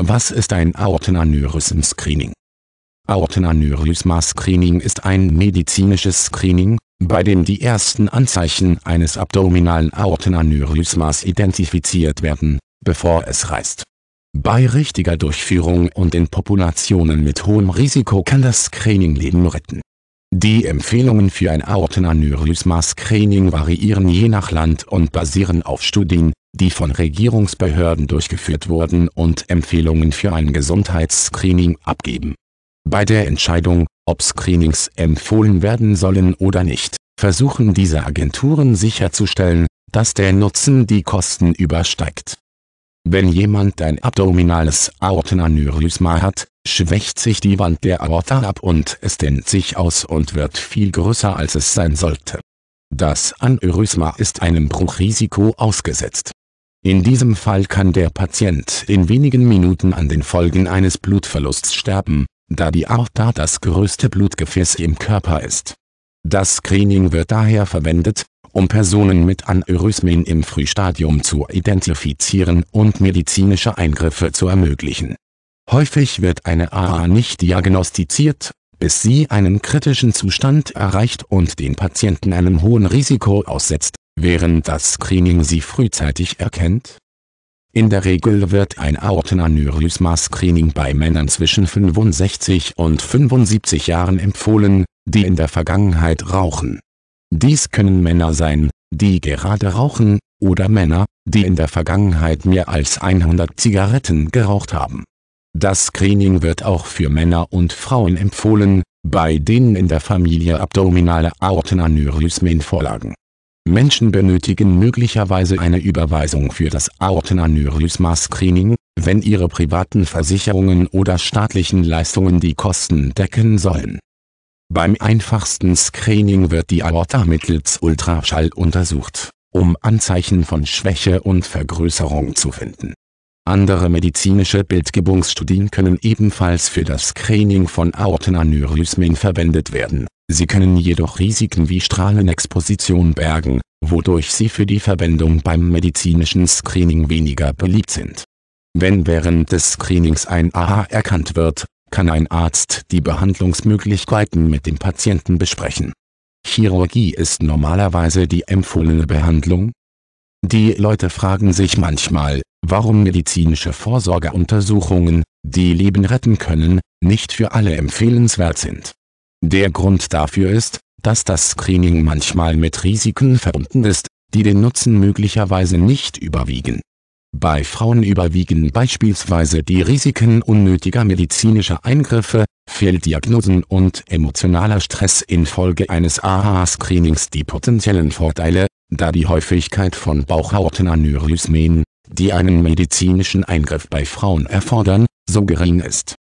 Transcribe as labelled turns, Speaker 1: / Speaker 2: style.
Speaker 1: Was ist ein Aortenaneurysm-Screening? Aortenaneurysma-Screening ist ein medizinisches Screening, bei dem die ersten Anzeichen eines abdominalen Aortenaneurysmas identifiziert werden, bevor es reißt. Bei richtiger Durchführung und in Populationen mit hohem Risiko kann das Screening Leben retten. Die Empfehlungen für ein Aortenaneurysma-Screening variieren je nach Land und basieren auf Studien, die von Regierungsbehörden durchgeführt wurden und Empfehlungen für ein Gesundheitsscreening abgeben. Bei der Entscheidung, ob Screenings empfohlen werden sollen oder nicht, versuchen diese Agenturen sicherzustellen, dass der Nutzen die Kosten übersteigt. Wenn jemand ein abdominales Aortenaneurysma hat, schwächt sich die Wand der Aorta ab und es dehnt sich aus und wird viel größer als es sein sollte. Das Aneurysma ist einem Bruchrisiko ausgesetzt. In diesem Fall kann der Patient in wenigen Minuten an den Folgen eines Blutverlusts sterben, da die Aorta das größte Blutgefäß im Körper ist. Das Screening wird daher verwendet, um Personen mit Aneurysmen im Frühstadium zu identifizieren und medizinische Eingriffe zu ermöglichen. Häufig wird eine AA nicht diagnostiziert, bis sie einen kritischen Zustand erreicht und den Patienten einem hohen Risiko aussetzt während das Screening sie frühzeitig erkennt? In der Regel wird ein Aortenaneurysma-Screening bei Männern zwischen 65 und 75 Jahren empfohlen, die in der Vergangenheit rauchen. Dies können Männer sein, die gerade rauchen, oder Männer, die in der Vergangenheit mehr als 100 Zigaretten geraucht haben. Das Screening wird auch für Männer und Frauen empfohlen, bei denen in der Familie abdominale Aortenaneurysmen vorlagen Menschen benötigen möglicherweise eine Überweisung für das Aortenaneurysma-Screening, wenn ihre privaten Versicherungen oder staatlichen Leistungen die Kosten decken sollen. Beim einfachsten Screening wird die Aorta mittels Ultraschall untersucht, um Anzeichen von Schwäche und Vergrößerung zu finden andere medizinische Bildgebungsstudien können ebenfalls für das Screening von Aortenaneurysmen verwendet werden, sie können jedoch Risiken wie Strahlenexposition bergen, wodurch sie für die Verwendung beim medizinischen Screening weniger beliebt sind. Wenn während des Screenings ein AHA erkannt wird, kann ein Arzt die Behandlungsmöglichkeiten mit dem Patienten besprechen. Chirurgie ist normalerweise die empfohlene Behandlung? Die Leute fragen sich manchmal, warum medizinische Vorsorgeuntersuchungen, die Leben retten können, nicht für alle empfehlenswert sind. Der Grund dafür ist, dass das Screening manchmal mit Risiken verbunden ist, die den Nutzen möglicherweise nicht überwiegen. Bei Frauen überwiegen beispielsweise die Risiken unnötiger medizinischer Eingriffe, Fehldiagnosen und emotionaler Stress infolge eines AHA-Screenings die potenziellen Vorteile, da die Häufigkeit von Bauchhautenaneurysmen, die einen medizinischen Eingriff bei Frauen erfordern, so gering ist